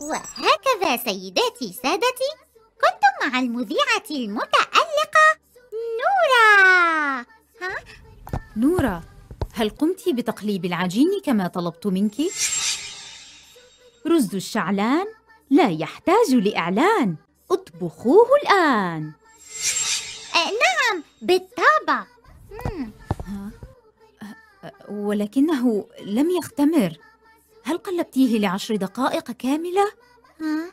وهكذا سيداتي سادتي كنتم مع المذيعة المتألقة نورا ها؟ نورا هل قمت بتقليب العجين كما طلبت منك؟ رز الشعلان لا يحتاج لإعلان اطبخوه الآن أه نعم بالطبع أه، أه، ولكنه لم يختمر قلبتيه لعشر دقائق كاملة؟ آه،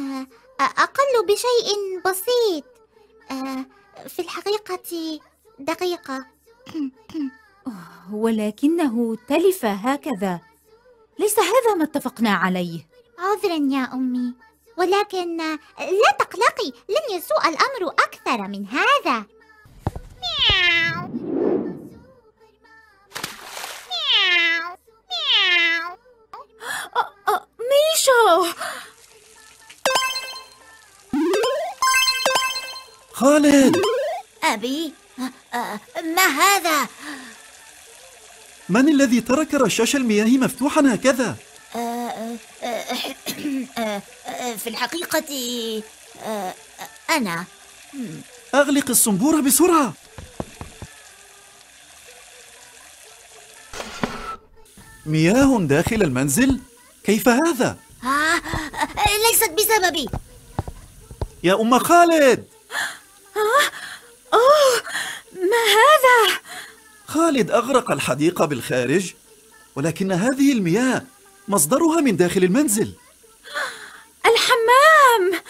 آه، أقل بشيء بسيط آه، في الحقيقة دقيقة ولكنه تلف هكذا ليس هذا ما اتفقنا عليه عذرا يا أمي ولكن لا تقلقي لن يسوء الأمر أكثر من هذا خالد أبي ما هذا؟ من الذي ترك رشاش المياه مفتوحا هكذا؟ في الحقيقة أنا أغلق الصنبور بسرعة مياه داخل المنزل؟ كيف هذا؟ آه،, آه ليست بسببي يا أم خالد آه أوه ما هذا؟ خالد أغرق الحديقة بالخارج ولكن هذه المياه مصدرها من داخل المنزل الحمام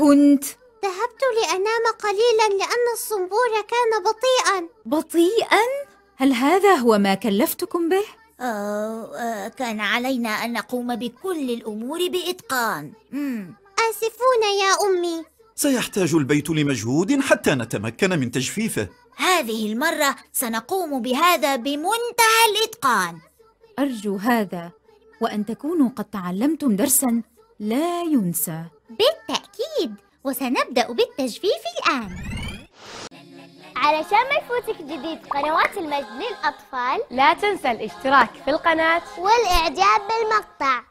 كنت؟ ذهبت لأنام قليلا لأن الصنبور كان بطيئا بطيئا؟ هل هذا هو ما كلفتكم به؟ أوه أه، كان علينا أن نقوم بكل الأمور بإتقان مم. آسفون يا أمي سيحتاج البيت لمجهود حتى نتمكن من تجفيفه هذه المرة سنقوم بهذا بمنتهى الإتقان أرجو هذا وأن تكونوا قد تعلمتم درسا لا ينسى بالتأكيد وسنبدأ بالتجفيف الآن علشان ما يفوتك جديد قنوات المجد للأطفال لا تنسى الاشتراك في القناة والإعجاب بالمقطع